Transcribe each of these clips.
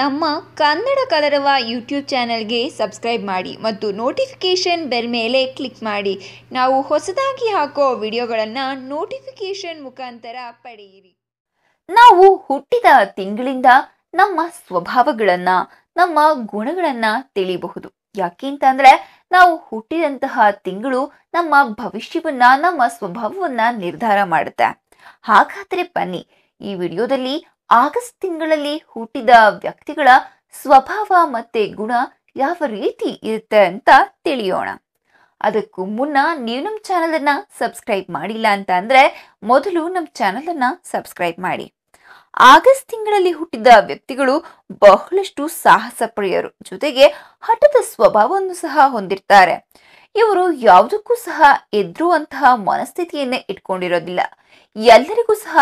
ನಮ್ಮ ಕನ್ನಡ ಕಲರವ ಯೂಟ್ಯೂಬ್ ಚಾನೆಲ್ಗೆ ಸಬ್ಸ್ಕ್ರೈಬ್ ಮಾಡಿ ಮತ್ತು ನೋಟಿಫಿಕೇಷನ್ ಬೆಲ್ ಮೇಲೆ ಕ್ಲಿಕ್ ಮಾಡಿ ನಾವು ಹೊಸದಾಗಿ ಹಾಕೋ ವಿಡಿಯೋಗಳನ್ನು ನೋಟಿಫಿಕೇಷನ್ ಮುಖಾಂತರ ಪಡೆಯಿರಿ ನಾವು ಹುಟ್ಟಿದ ತಿಂಗಳಿಂದ ನಮ್ಮ ಸ್ವಭಾವಗಳನ್ನು ನಮ್ಮ ಗುಣಗಳನ್ನು ತಿಳಿಯಬಹುದು ಯಾಕೆಂತಂದ್ರೆ ನಾವು ಹುಟ್ಟಿದಂತಹ ತಿಂಗಳು ನಮ್ಮ ಭವಿಷ್ಯವನ್ನ ನಮ್ಮ ಸ್ವಭಾವವನ್ನ ನಿರ್ಧಾರ ಮಾಡುತ್ತೆ ಹಾಗಾದರೆ ಬನ್ನಿ ಈ ವಿಡಿಯೋದಲ್ಲಿ ಆಗಸ್ಟ್ ತಿಂಗಳಲ್ಲಿ ಹುಟ್ಟಿದ ವ್ಯಕ್ತಿಗಳ ಸ್ವಭಾವ ಮತ್ತೆ ಗುಣ ಯಾವ ರೀತಿ ಇರುತ್ತೆ ಅಂತ ತಿಳಿಯೋಣ ಅದಕ್ಕೂ ಮುನ್ನ ನೀವು ನಮ್ಮ ಚಾನಲನ್ನು ಸಬ್ಸ್ಕ್ರೈಬ್ ಮಾಡಿಲ್ಲ ಅಂತ ಅಂದರೆ ಮೊದಲು ನಮ್ಮ ಚಾನಲನ್ನು ಸಬ್ಸ್ಕ್ರೈಬ್ ಮಾಡಿ ಆಗಸ್ಟ್ ತಿಂಗಳಲ್ಲಿ ಹುಟ್ಟಿದ ವ್ಯಕ್ತಿಗಳು ಬಹಳಷ್ಟು ಸಾಹಸ ಪ್ರಿಯರು ಜೊತೆಗೆ ಹಠದ ಸ್ವಭಾವವನ್ನು ಸಹ ಹೊಂದಿರ್ತಾರೆ ಇವರು ಯಾವುದಕ್ಕೂ ಸಹ ಎದುರುವಂತಹ ಮನಸ್ಥಿತಿಯನ್ನೇ ಇಟ್ಕೊಂಡಿರೋದಿಲ್ಲ ಎಲ್ಲರಿಗೂ ಸಹ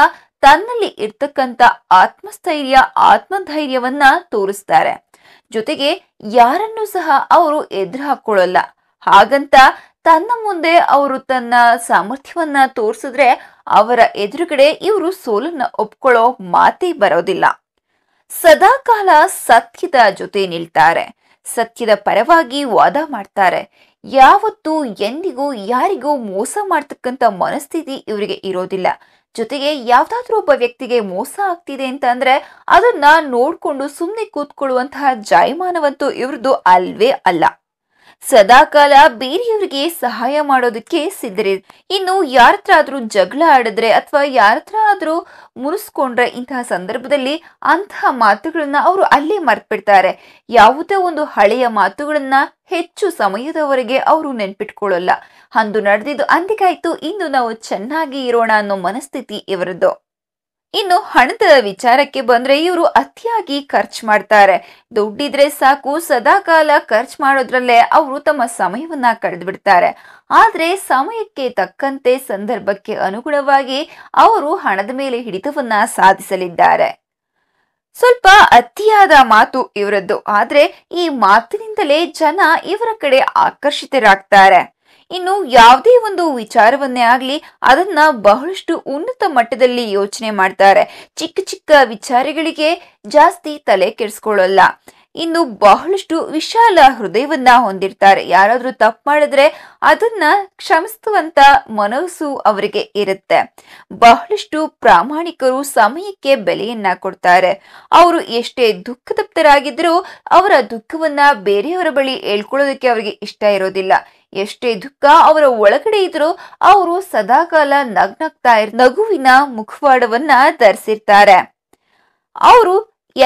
ತನ್ನಲ್ಲಿ ಇರ್ತಕ್ಕಂಥ ಆತ್ಮಸ್ಥೈರ್ಯ ಆತ್ಮಧೈರ್ಯವನ್ನ ತೋರಿಸ್ತಾರೆ ಜೊತೆಗೆ ಯಾರನ್ನು ಸಹ ಅವರು ಎದುರು ಹಾಕೊಳ್ಳಲ್ಲ ಹಾಗಂತ ತನ್ನ ಮುಂದೆ ಅವರು ತನ್ನ ಸಾಮರ್ಥ್ಯವನ್ನ ತೋರಿಸಿದ್ರೆ ಅವರ ಎದುರುಗಡೆ ಇವರು ಸೋಲನ್ನ ಒಪ್ಕೊಳ್ಳೋ ಮಾತೇ ಬರೋದಿಲ್ಲ ಸದಾಕಾಲ ಸತ್ಯದ ಜೊತೆ ನಿಲ್ತಾರೆ ಸತ್ಯದ ಪರವಾಗಿ ವಾದ ಮಾಡ್ತಾರೆ ಯಾವತ್ತೂ ಎಂದಿಗೂ ಯಾರಿಗೂ ಮೋಸ ಮಾಡ್ತಕ್ಕಂಥ ಮನಸ್ಥಿತಿ ಇವರಿಗೆ ಇರೋದಿಲ್ಲ ಜೊತೆಗೆ ಯಾವ್ದಾದ್ರೂ ಒಬ್ಬ ವ್ಯಕ್ತಿಗೆ ಮೋಸ ಆಗ್ತಿದೆ ಅಂತ ಅಂದ್ರೆ ಅದನ್ನ ನೋಡ್ಕೊಂಡು ಸುಮ್ಮನೆ ಕೂತ್ಕೊಳ್ಳುವಂತಹ ಜಾಯಮಾನವಂತೂ ಇವ್ರದ್ದು ಅಲ್ವೇ ಅಲ್ಲ ಸದಾಕಾಲ ಬೇರೆಯವರಿಗೆ ಸಹಾಯ ಮಾಡೋದಕ್ಕೆ ಸಿದ್ಧರಿ ಇನ್ನು ಯಾರತ್ರ ಆದ್ರೂ ಜಗಳ ಆಡಿದ್ರೆ ಅಥವಾ ಯಾರತ್ರ ಆದ್ರೂ ಮುನಿಸ್ಕೊಂಡ್ರೆ ಇಂತಹ ಸಂದರ್ಭದಲ್ಲಿ ಅಂತಹ ಮಾತುಗಳನ್ನ ಅವರು ಅಲ್ಲೇ ಮರ್ತ್ಬಿಡ್ತಾರೆ ಯಾವುದೇ ಒಂದು ಹಳೆಯ ಮಾತುಗಳನ್ನ ಹೆಚ್ಚು ಸಮಯದವರೆಗೆ ಅವರು ನೆನ್ಪಿಟ್ಕೊಳ್ಳಲ್ಲ ಅಂದು ನಡೆದಿದ್ದು ಅಂದಿಗಾಯ್ತು ಇಂದು ನಾವು ಚೆನ್ನಾಗಿ ಇರೋಣ ಅನ್ನೋ ಮನಸ್ಥಿತಿ ಇವರದ್ದು ಇನ್ನು ಹಣದ ವಿಚಾರಕ್ಕೆ ಬಂದ್ರೆ ಇವರು ಅತಿಯಾಗಿ ಖರ್ಚು ಮಾಡ್ತಾರೆ ದುಡ್ಡಿದ್ರೆ ಸಾಕು ಸದಾ ಕಾಲ ಖರ್ಚು ಮಾಡೋದ್ರಲ್ಲೇ ಅವರು ತಮ್ಮ ಸಮಯವನ್ನ ಕಳೆದು ಬಿಡ್ತಾರೆ ಆದ್ರೆ ಸಮಯಕ್ಕೆ ತಕ್ಕಂತೆ ಸಂದರ್ಭಕ್ಕೆ ಅನುಗುಣವಾಗಿ ಅವರು ಹಣದ ಮೇಲೆ ಹಿಡಿತವನ್ನ ಸಾಧಿಸಲಿದ್ದಾರೆ ಸ್ವಲ್ಪ ಅತಿಯಾದ ಮಾತು ಇವರದ್ದು ಆದ್ರೆ ಈ ಮಾತಿನಿಂದಲೇ ಜನ ಇವರ ಕಡೆ ಆಕರ್ಷಿತರಾಗ್ತಾರೆ ಇನ್ನು ಯಾವುದೇ ಒಂದು ವಿಚಾರವನ್ನೇ ಆಗಲಿ ಅದನ್ನ ಬಹಳಷ್ಟು ಉನ್ನತ ಮಟ್ಟದಲ್ಲಿ ಯೋಚನೆ ಮಾಡ್ತಾರೆ ಚಿಕ್ಕ ಚಿಕ್ಕ ವಿಚಾರಗಳಿಗೆ ಜಾಸ್ತಿ ತಲೆ ಕೆಡಿಸ್ಕೊಳ್ಳಲ್ಲ ಇನ್ನು ಬಹಳಷ್ಟು ವಿಶಾಲ ಹೃದಯವನ್ನ ಹೊಂದಿರ್ತಾರೆ ಯಾರಾದ್ರೂ ತಪ್ಪು ಮಾಡಿದ್ರೆ ಅದನ್ನ ಕ್ಷಮಿಸುವಂತ ಮನಸ್ಸು ಅವರಿಗೆ ಇರುತ್ತೆ ಬಹಳಷ್ಟು ಪ್ರಾಮಾಣಿಕರು ಸಮಯಕ್ಕೆ ಬೆಲೆಯನ್ನ ಕೊಡ್ತಾರೆ ಅವರು ಎಷ್ಟೇ ದುಃಖ ಅವರ ದುಃಖವನ್ನ ಬೇರೆಯವರ ಬಳಿ ಹೇಳ್ಕೊಳ್ಳೋದಕ್ಕೆ ಅವರಿಗೆ ಇಷ್ಟ ಇರೋದಿಲ್ಲ ಎಷ್ಟೇ ದುಃಖ ಅವರ ಒಳಗಡೆ ಇದ್ರೂ ಅವರು ಸದಾಕಾಲ ನಗ್ನಗ್ತಾ ನಗುವಿನ ಮುಖವಾಡವನ್ನ ಧರಿಸಿರ್ತಾರೆ ಅವರು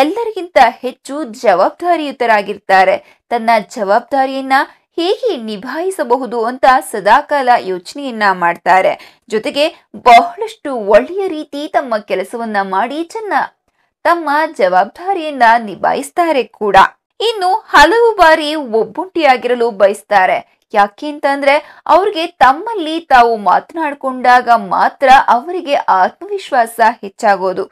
ಎಲ್ಲರಿಗಿಂತ ಹೆಚ್ಚು ಜವಾಬ್ದಾರಿಯುತರಾಗಿರ್ತಾರೆ ತನ್ನ ಜವಾಬ್ದಾರಿಯನ್ನ ಹೇಗೆ ನಿಭಾಯಿಸಬಹುದು ಅಂತ ಸದಾಕಾಲ ಯೋಚನೆಯನ್ನ ಮಾಡ್ತಾರೆ ಜೊತೆಗೆ ಬಹಳಷ್ಟು ಒಳ್ಳೆಯ ರೀತಿ ತಮ್ಮ ಕೆಲಸವನ್ನ ಮಾಡಿ ಚೆನ್ನ ತಮ್ಮ ಜವಾಬ್ದಾರಿಯನ್ನ ನಿಭಾಯಿಸ್ತಾರೆ ಕೂಡ ಇನ್ನು ಹಲವು ಬಾರಿ ಒಬ್ಬುಂಟಿಯಾಗಿರಲು ಬಯಸ್ತಾರೆ ಯಾಕೆಂತಂದ್ರೆ ಅವ್ರಿಗೆ ತಮ್ಮಲ್ಲಿ ತಾವು ಮಾತನಾಡಿಕೊಂಡಾಗ ಮಾತ್ರ ಅವರಿಗೆ ಆತ್ಮವಿಶ್ವಾಸ ಹೆಚ್ಚಾಗೋದು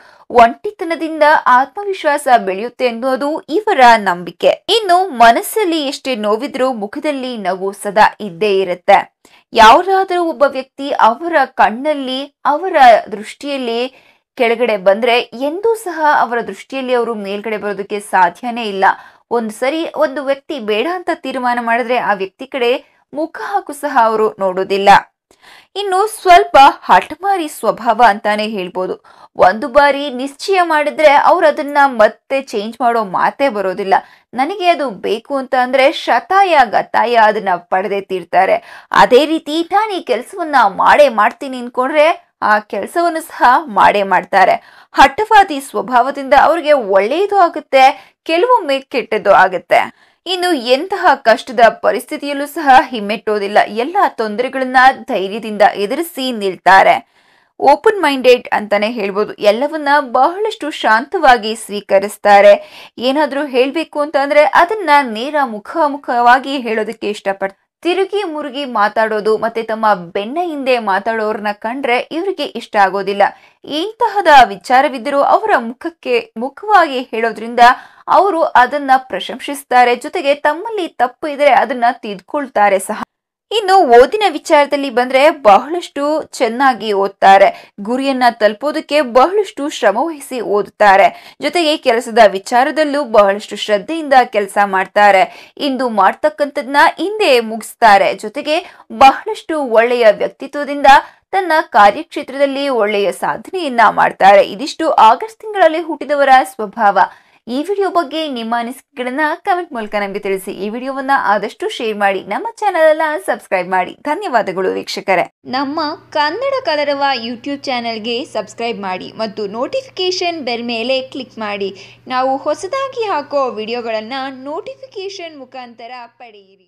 ಒಂಟಿತನದಿಂದ ಆತ್ಮವಿಶ್ವಾಸ ಬೆಳೆಯುತ್ತೆ ಅನ್ನೋದು ಇವರ ನಂಬಿಕೆ ಇನ್ನು ಮನಸ್ಸಲ್ಲಿ ಎಷ್ಟೇ ನೋವಿದ್ರೂ ಮುಖದಲ್ಲಿ ನಗು ಸದಾ ಇದ್ದೇ ಇರುತ್ತೆ ಯಾವ್ದಾದ್ರೂ ಒಬ್ಬ ವ್ಯಕ್ತಿ ಅವರ ಕಣ್ಣಲ್ಲಿ ಅವರ ದೃಷ್ಟಿಯಲ್ಲಿ ಕೆಳಗಡೆ ಬಂದ್ರೆ ಎಂದೂ ಸಹ ಅವರ ದೃಷ್ಟಿಯಲ್ಲಿ ಅವರು ಮೇಲ್ಗಡೆ ಬರೋದಕ್ಕೆ ಸಾಧ್ಯನೇ ಇಲ್ಲ ಒಂದು ಸರಿ ಒಂದು ವ್ಯಕ್ತಿ ಬೇಡ ಅಂತ ತೀರ್ಮಾನ ಮಾಡಿದ್ರೆ ಆ ವ್ಯಕ್ತಿ ಕಡೆ ಮುಖ ಹಾಕು ಸಹ ಅವರು ನೋಡೋದಿಲ್ಲ ಇನ್ನು ಸ್ವಲ್ಪ ಹಠಮಾರಿ ಸ್ವಭಾವ ಅಂತಾನೆ ಹೇಳ್ಬೋದು ಒಂದು ಬಾರಿ ನಿಶ್ಚಯ ಮಾಡಿದ್ರೆ ಅವ್ರು ಅದನ್ನ ಮತ್ತೆ ಚೇಂಜ್ ಮಾಡೋ ಮಾತೇ ಬರೋದಿಲ್ಲ ನನಗೆ ಅದು ಬೇಕು ಅಂತ ಅಂದ್ರೆ ಶತಾಯ ಗತಾಯ ಅದನ್ನ ಪಡೆದೇ ತೀರ್ತಾರೆ ಅದೇ ರೀತಿ ನಾನು ಈ ಕೆಲಸವನ್ನ ಮಾಡೇ ಮಾಡ್ತೀನಿ ಅನ್ಕೊಂಡ್ರೆ ಆ ಕೆಲಸವನ್ನು ಸಹ ಮಾಡೇ ಮಾಡ್ತಾರೆ ಹಠವಾದಿ ಸ್ವಭಾವದಿಂದ ಅವರಿಗೆ ಒಳ್ಳೆಯದು ಆಗುತ್ತೆ ಕೆಲವೊಮ್ಮೆ ಕೆಟ್ಟದ್ದು ಆಗುತ್ತೆ ಇನ್ನು ಎಂತಹ ಕಷ್ಟದ ಪರಿಸ್ಥಿತಿಯಲ್ಲೂ ಸಹ ಹಿಮ್ಮೆಟ್ಟೋದಿಲ್ಲ ಎಲ್ಲ ತೊಂದರೆಗಳನ್ನ ಧೈರ್ಯದಿಂದ ಎದುರಿಸಿ ನಿಲ್ತಾರೆ ಓಪನ್ ಮೈಂಡೆಡ್ ಅಂತಾನೆ ಹೇಳ್ಬೋದು ಎಲ್ಲವನ್ನ ಬಹಳಷ್ಟು ಶಾಂತವಾಗಿ ಸ್ವೀಕರಿಸ್ತಾರೆ ಏನಾದರೂ ಹೇಳಬೇಕು ಅಂತಂದ್ರೆ ಅದನ್ನ ನೇರ ಮುಖಾಮುಖವಾಗಿ ಹೇಳೋದಕ್ಕೆ ಇಷ್ಟಪಡ್ತಾರೆ ತಿರುಗಿ ಮುರುಗಿ ಮಾತಾಡೋದು ಮತ್ತೆ ತಮ್ಮ ಬೆನ್ನ ಹಿಂದೆ ಮಾತಾಡೋರನ್ನ ಕಂಡ್ರೆ ಇವರಿಗೆ ಇಷ್ಟ ಆಗೋದಿಲ್ಲ ಇಂತಹದ ವಿಚಾರವಿದ್ದರೂ ಅವರ ಮುಖಕ್ಕೆ ಮುಖವಾಗಿ ಹೇಳೋದ್ರಿಂದ ಅವರು ಅದನ್ನ ಪ್ರಶಂಸಿಸ್ತಾರೆ ಜೊತೆಗೆ ತಮ್ಮಲ್ಲಿ ತಪ್ಪು ಇದ್ರೆ ಅದನ್ನ ತಿದ್ಕೊಳ್ತಾರೆ ಸಹ ಇನ್ನು ಓದಿನ ವಿಚಾರದಲ್ಲಿ ಬಂದ್ರೆ ಬಹಳಷ್ಟು ಚೆನ್ನಾಗಿ ಓದ್ತಾರೆ ಗುರಿಯನ್ನ ತಲುಪೋದಕ್ಕೆ ಬಹಳಷ್ಟು ಶ್ರಮ ವಹಿಸಿ ಓದುತ್ತಾರೆ ಜೊತೆಗೆ ಕೆಲಸದ ವಿಚಾರದಲ್ಲೂ ಬಹಳಷ್ಟು ಶ್ರದ್ಧೆಯಿಂದ ಕೆಲಸ ಮಾಡ್ತಾರೆ ಇಂದು ಮಾಡ್ತಕ್ಕಂಥದ್ನ ಹಿಂದೆ ಮುಗಿಸ್ತಾರೆ ಜೊತೆಗೆ ಬಹಳಷ್ಟು ಒಳ್ಳೆಯ ವ್ಯಕ್ತಿತ್ವದಿಂದ ತನ್ನ ಕಾರ್ಯಕ್ಷೇತ್ರದಲ್ಲಿ ಒಳ್ಳೆಯ ಸಾಧನೆಯನ್ನ ಮಾಡ್ತಾರೆ ಇದಿಷ್ಟು ಆಗಸ್ಟ್ ತಿಂಗಳಲ್ಲಿ ಹುಟ್ಟಿದವರ ಸ್ವಭಾವ ಈ ವಿಡಿಯೋ ಬಗ್ಗೆ ನಿಮ್ಮ ಅನಿಸಿಕೆಗಳನ್ನ ಕಮೆಂಟ್ ಮೂಲಕ ನಮಗೆ ತಿಳಿಸಿ ಈ ವಿಡಿಯೋವನ್ನ ಆದಷ್ಟು ಶೇರ್ ಮಾಡಿ ನಮ್ಮ ಚಾನೆಲ್ ಅನ್ನ ಸಬ್ಸ್ಕ್ರೈಬ್ ಮಾಡಿ ಧನ್ಯವಾದಗಳು ವೀಕ್ಷಕರೇ ನಮ್ಮ ಕನ್ನಡ ಕಲರವ ಯೂಟ್ಯೂಬ್ ಚಾನೆಲ್ಗೆ ಸಬ್ಸ್ಕ್ರೈಬ್ ಮಾಡಿ ಮತ್ತು ನೋಟಿಫಿಕೇಶನ್ ಬೆಲ್ ಮೇಲೆ ಕ್ಲಿಕ್ ಮಾಡಿ ನಾವು ಹೊಸದಾಗಿ ಹಾಕೋ ವಿಡಿಯೋಗಳನ್ನ ನೋಟಿಫಿಕೇಶನ್ ಮುಖಾಂತರ ಪಡೆಯಿರಿ